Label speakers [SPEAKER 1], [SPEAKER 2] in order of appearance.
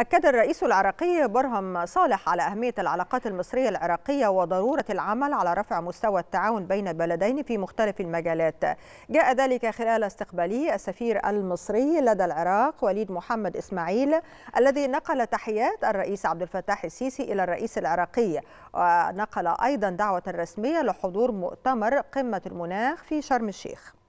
[SPEAKER 1] أكد الرئيس العراقي برهم صالح على أهمية العلاقات المصرية العراقية وضرورة العمل على رفع مستوى التعاون بين البلدين في مختلف المجالات جاء ذلك خلال استقباله السفير المصري لدى العراق وليد محمد إسماعيل الذي نقل تحيات الرئيس عبد الفتاح السيسي إلى الرئيس العراقي ونقل أيضا دعوة رسمية لحضور مؤتمر قمة المناخ في شرم الشيخ